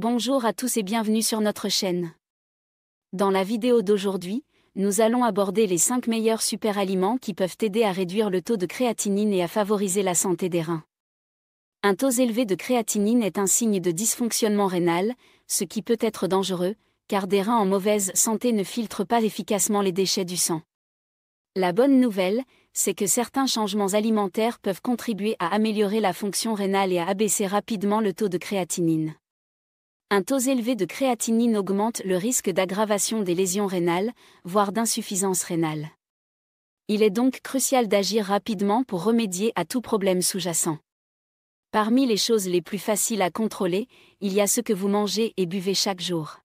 Bonjour à tous et bienvenue sur notre chaîne. Dans la vidéo d'aujourd'hui, nous allons aborder les 5 meilleurs superaliments qui peuvent aider à réduire le taux de créatinine et à favoriser la santé des reins. Un taux élevé de créatinine est un signe de dysfonctionnement rénal, ce qui peut être dangereux, car des reins en mauvaise santé ne filtrent pas efficacement les déchets du sang. La bonne nouvelle, c'est que certains changements alimentaires peuvent contribuer à améliorer la fonction rénale et à abaisser rapidement le taux de créatinine. Un taux élevé de créatinine augmente le risque d'aggravation des lésions rénales, voire d'insuffisance rénale. Il est donc crucial d'agir rapidement pour remédier à tout problème sous-jacent. Parmi les choses les plus faciles à contrôler, il y a ce que vous mangez et buvez chaque jour.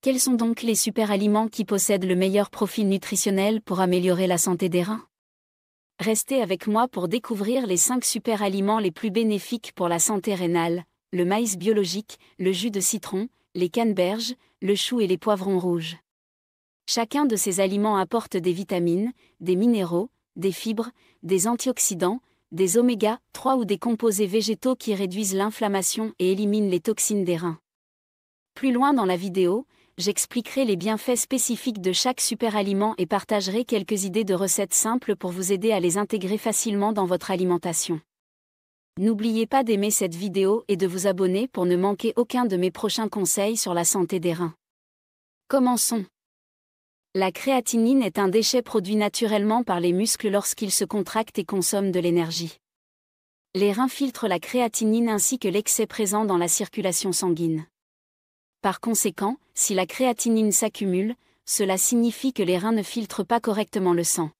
Quels sont donc les superaliments qui possèdent le meilleur profil nutritionnel pour améliorer la santé des reins Restez avec moi pour découvrir les 5 superaliments les plus bénéfiques pour la santé rénale, le maïs biologique, le jus de citron, les canneberges, le chou et les poivrons rouges. Chacun de ces aliments apporte des vitamines, des minéraux, des fibres, des antioxydants, des oméga 3 ou des composés végétaux qui réduisent l'inflammation et éliminent les toxines des reins. Plus loin dans la vidéo, j'expliquerai les bienfaits spécifiques de chaque superaliment et partagerai quelques idées de recettes simples pour vous aider à les intégrer facilement dans votre alimentation. N'oubliez pas d'aimer cette vidéo et de vous abonner pour ne manquer aucun de mes prochains conseils sur la santé des reins. Commençons. La créatinine est un déchet produit naturellement par les muscles lorsqu'ils se contractent et consomment de l'énergie. Les reins filtrent la créatinine ainsi que l'excès présent dans la circulation sanguine. Par conséquent, si la créatinine s'accumule, cela signifie que les reins ne filtrent pas correctement le sang.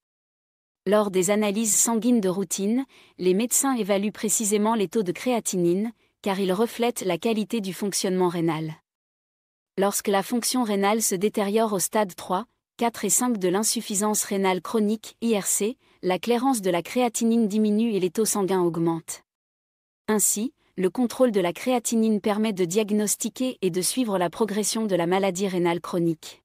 Lors des analyses sanguines de routine, les médecins évaluent précisément les taux de créatinine, car ils reflètent la qualité du fonctionnement rénal. Lorsque la fonction rénale se détériore au stade 3, 4 et 5 de l'insuffisance rénale chronique, IRC, la clairance de la créatinine diminue et les taux sanguins augmentent. Ainsi, le contrôle de la créatinine permet de diagnostiquer et de suivre la progression de la maladie rénale chronique.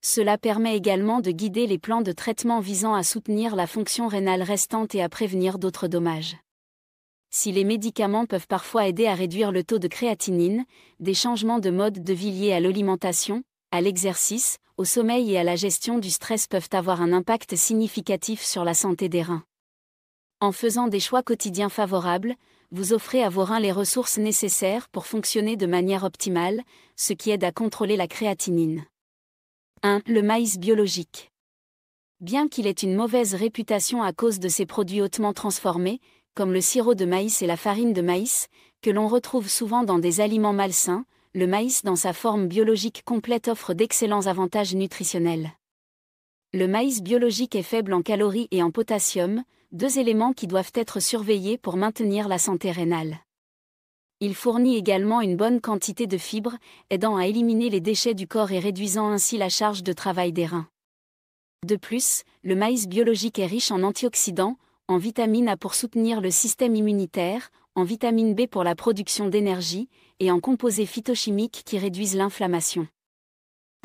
Cela permet également de guider les plans de traitement visant à soutenir la fonction rénale restante et à prévenir d'autres dommages. Si les médicaments peuvent parfois aider à réduire le taux de créatinine, des changements de mode de vie liés à l'alimentation, à l'exercice, au sommeil et à la gestion du stress peuvent avoir un impact significatif sur la santé des reins. En faisant des choix quotidiens favorables, vous offrez à vos reins les ressources nécessaires pour fonctionner de manière optimale, ce qui aide à contrôler la créatinine. 1. Le maïs biologique. Bien qu'il ait une mauvaise réputation à cause de ses produits hautement transformés, comme le sirop de maïs et la farine de maïs, que l'on retrouve souvent dans des aliments malsains, le maïs dans sa forme biologique complète offre d'excellents avantages nutritionnels. Le maïs biologique est faible en calories et en potassium, deux éléments qui doivent être surveillés pour maintenir la santé rénale. Il fournit également une bonne quantité de fibres, aidant à éliminer les déchets du corps et réduisant ainsi la charge de travail des reins. De plus, le maïs biologique est riche en antioxydants, en vitamine A pour soutenir le système immunitaire, en vitamine B pour la production d'énergie, et en composés phytochimiques qui réduisent l'inflammation.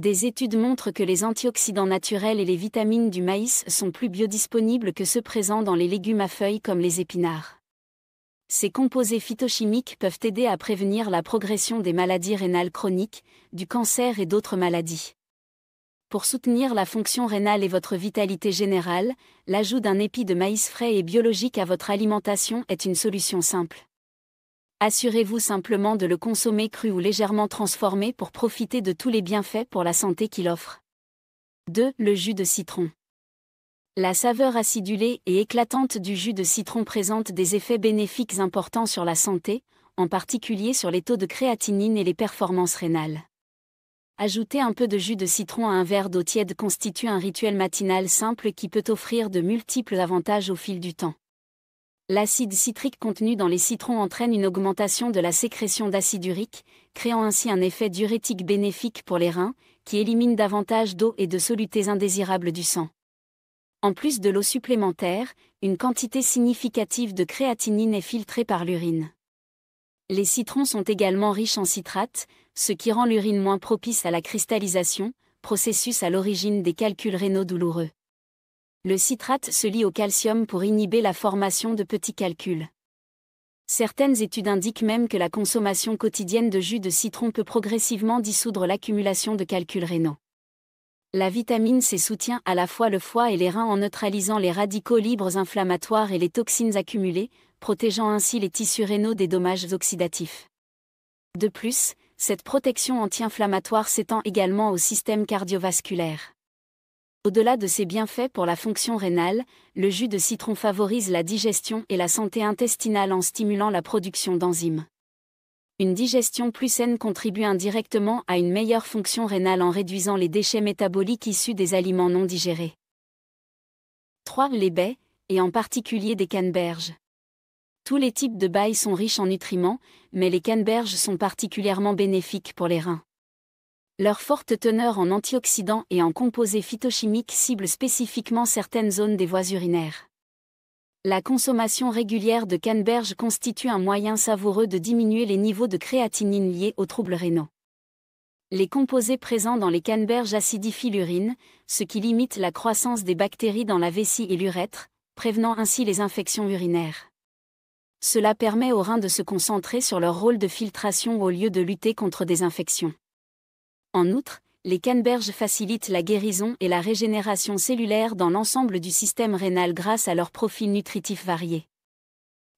Des études montrent que les antioxydants naturels et les vitamines du maïs sont plus biodisponibles que ceux présents dans les légumes à feuilles comme les épinards. Ces composés phytochimiques peuvent aider à prévenir la progression des maladies rénales chroniques, du cancer et d'autres maladies. Pour soutenir la fonction rénale et votre vitalité générale, l'ajout d'un épi de maïs frais et biologique à votre alimentation est une solution simple. Assurez-vous simplement de le consommer cru ou légèrement transformé pour profiter de tous les bienfaits pour la santé qu'il offre. 2. Le jus de citron. La saveur acidulée et éclatante du jus de citron présente des effets bénéfiques importants sur la santé, en particulier sur les taux de créatinine et les performances rénales. Ajouter un peu de jus de citron à un verre d'eau tiède constitue un rituel matinal simple qui peut offrir de multiples avantages au fil du temps. L'acide citrique contenu dans les citrons entraîne une augmentation de la sécrétion d'acide urique, créant ainsi un effet diurétique bénéfique pour les reins, qui élimine davantage d'eau et de solutés indésirables du sang. En plus de l'eau supplémentaire, une quantité significative de créatinine est filtrée par l'urine. Les citrons sont également riches en citrate, ce qui rend l'urine moins propice à la cristallisation, processus à l'origine des calculs rénaux douloureux. Le citrate se lie au calcium pour inhiber la formation de petits calculs. Certaines études indiquent même que la consommation quotidienne de jus de citron peut progressivement dissoudre l'accumulation de calculs rénaux. La vitamine C soutient à la fois le foie et les reins en neutralisant les radicaux libres inflammatoires et les toxines accumulées, protégeant ainsi les tissus rénaux des dommages oxydatifs. De plus, cette protection anti-inflammatoire s'étend également au système cardiovasculaire. Au-delà de ses bienfaits pour la fonction rénale, le jus de citron favorise la digestion et la santé intestinale en stimulant la production d'enzymes. Une digestion plus saine contribue indirectement à une meilleure fonction rénale en réduisant les déchets métaboliques issus des aliments non digérés. 3. Les baies, et en particulier des canneberges. Tous les types de baies sont riches en nutriments, mais les canneberges sont particulièrement bénéfiques pour les reins. Leur forte teneur en antioxydants et en composés phytochimiques cible spécifiquement certaines zones des voies urinaires. La consommation régulière de canneberge constitue un moyen savoureux de diminuer les niveaux de créatinine liés aux troubles rénaux. Les composés présents dans les canneberges acidifient l'urine, ce qui limite la croissance des bactéries dans la vessie et l'urètre, prévenant ainsi les infections urinaires. Cela permet aux reins de se concentrer sur leur rôle de filtration au lieu de lutter contre des infections. En outre, les canneberges facilitent la guérison et la régénération cellulaire dans l'ensemble du système rénal grâce à leur profil nutritif varié.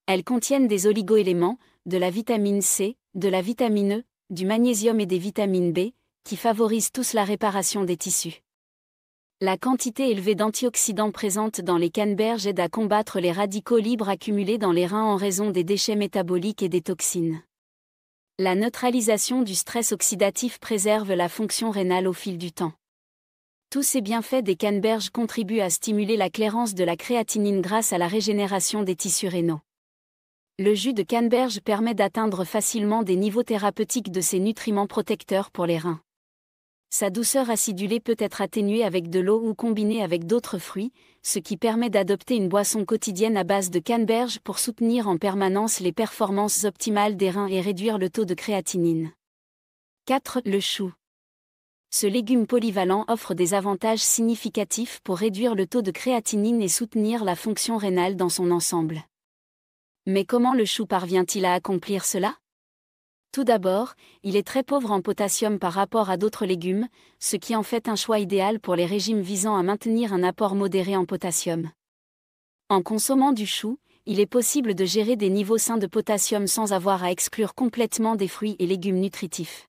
Elles contiennent des oligoéléments, de la vitamine C, de la vitamine E, du magnésium et des vitamines B, qui favorisent tous la réparation des tissus. La quantité élevée d'antioxydants présente dans les canneberges aide à combattre les radicaux libres accumulés dans les reins en raison des déchets métaboliques et des toxines. La neutralisation du stress oxydatif préserve la fonction rénale au fil du temps. Tous ces bienfaits des canneberges contribuent à stimuler la clairance de la créatinine grâce à la régénération des tissus rénaux. Le jus de canneberge permet d'atteindre facilement des niveaux thérapeutiques de ces nutriments protecteurs pour les reins. Sa douceur acidulée peut être atténuée avec de l'eau ou combinée avec d'autres fruits, ce qui permet d'adopter une boisson quotidienne à base de canneberge pour soutenir en permanence les performances optimales des reins et réduire le taux de créatinine. 4. Le chou. Ce légume polyvalent offre des avantages significatifs pour réduire le taux de créatinine et soutenir la fonction rénale dans son ensemble. Mais comment le chou parvient-il à accomplir cela tout d'abord, il est très pauvre en potassium par rapport à d'autres légumes, ce qui en fait un choix idéal pour les régimes visant à maintenir un apport modéré en potassium. En consommant du chou, il est possible de gérer des niveaux sains de potassium sans avoir à exclure complètement des fruits et légumes nutritifs.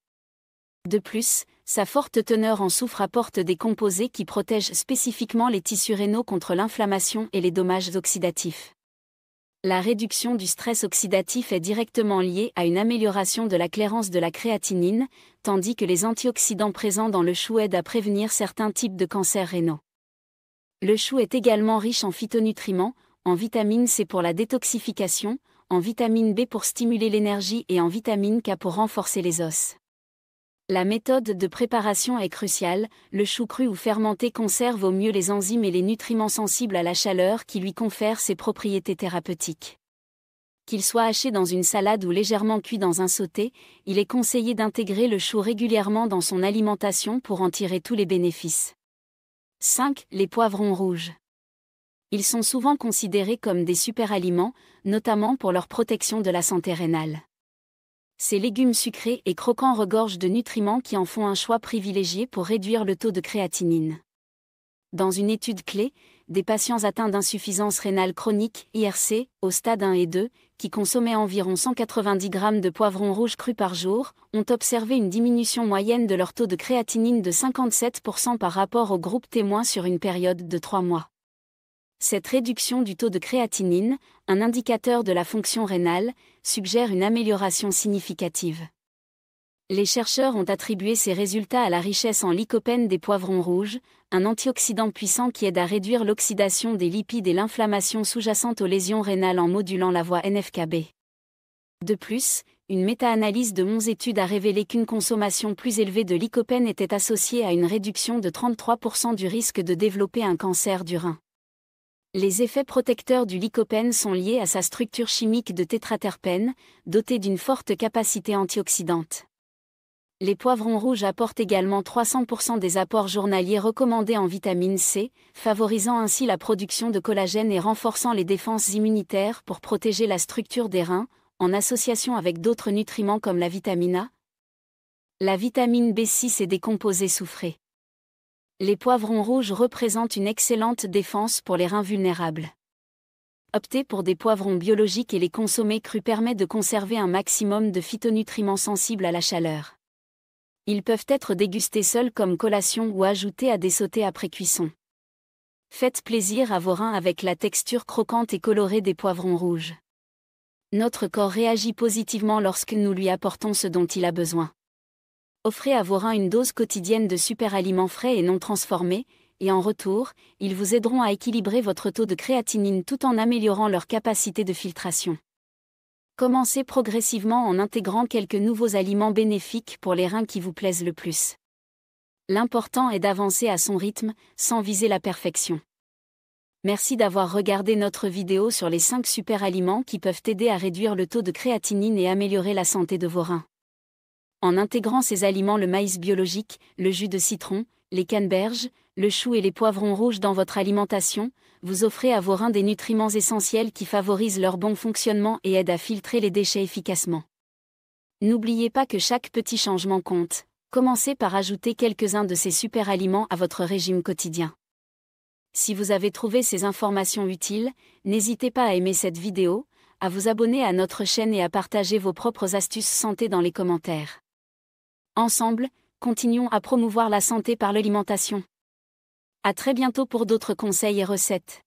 De plus, sa forte teneur en soufre apporte des composés qui protègent spécifiquement les tissus rénaux contre l'inflammation et les dommages oxydatifs la réduction du stress oxydatif est directement liée à une amélioration de la clairance de la créatinine, tandis que les antioxydants présents dans le chou aident à prévenir certains types de cancers rénaux. Le chou est également riche en phytonutriments, en vitamine C pour la détoxification, en vitamine B pour stimuler l'énergie et en vitamine K pour renforcer les os. La méthode de préparation est cruciale, le chou cru ou fermenté conserve au mieux les enzymes et les nutriments sensibles à la chaleur qui lui confèrent ses propriétés thérapeutiques. Qu'il soit haché dans une salade ou légèrement cuit dans un sauté, il est conseillé d'intégrer le chou régulièrement dans son alimentation pour en tirer tous les bénéfices. 5. Les poivrons rouges. Ils sont souvent considérés comme des superaliments, notamment pour leur protection de la santé rénale. Ces légumes sucrés et croquants regorgent de nutriments qui en font un choix privilégié pour réduire le taux de créatinine. Dans une étude clé, des patients atteints d'insuffisance rénale chronique, IRC, au stade 1 et 2, qui consommaient environ 190 g de poivrons rouges crus par jour, ont observé une diminution moyenne de leur taux de créatinine de 57% par rapport au groupe témoin sur une période de 3 mois. Cette réduction du taux de créatinine, un indicateur de la fonction rénale, suggère une amélioration significative. Les chercheurs ont attribué ces résultats à la richesse en lycopène des poivrons rouges, un antioxydant puissant qui aide à réduire l'oxydation des lipides et l'inflammation sous-jacente aux lésions rénales en modulant la voie NFKB. De plus, une méta-analyse de 11 études a révélé qu'une consommation plus élevée de lycopène était associée à une réduction de 33% du risque de développer un cancer du rein. Les effets protecteurs du lycopène sont liés à sa structure chimique de tétraterpène, dotée d'une forte capacité antioxydante. Les poivrons rouges apportent également 300% des apports journaliers recommandés en vitamine C, favorisant ainsi la production de collagène et renforçant les défenses immunitaires pour protéger la structure des reins, en association avec d'autres nutriments comme la vitamine A. La vitamine B6 est des composés soufrés les poivrons rouges représentent une excellente défense pour les reins vulnérables. Opter pour des poivrons biologiques et les consommer crus permet de conserver un maximum de phytonutriments sensibles à la chaleur. Ils peuvent être dégustés seuls comme collation ou ajoutés à des sautés après cuisson. Faites plaisir à vos reins avec la texture croquante et colorée des poivrons rouges. Notre corps réagit positivement lorsque nous lui apportons ce dont il a besoin. Offrez à vos reins une dose quotidienne de super-aliments frais et non transformés, et en retour, ils vous aideront à équilibrer votre taux de créatinine tout en améliorant leur capacité de filtration. Commencez progressivement en intégrant quelques nouveaux aliments bénéfiques pour les reins qui vous plaisent le plus. L'important est d'avancer à son rythme, sans viser la perfection. Merci d'avoir regardé notre vidéo sur les 5 super aliments qui peuvent aider à réduire le taux de créatinine et améliorer la santé de vos reins en intégrant ces aliments le maïs biologique, le jus de citron, les canneberges, le chou et les poivrons rouges dans votre alimentation, vous offrez à vos reins des nutriments essentiels qui favorisent leur bon fonctionnement et aident à filtrer les déchets efficacement. N'oubliez pas que chaque petit changement compte. Commencez par ajouter quelques-uns de ces super aliments à votre régime quotidien. Si vous avez trouvé ces informations utiles, n'hésitez pas à aimer cette vidéo, à vous abonner à notre chaîne et à partager vos propres astuces santé dans les commentaires. Ensemble, continuons à promouvoir la santé par l'alimentation. À très bientôt pour d'autres conseils et recettes.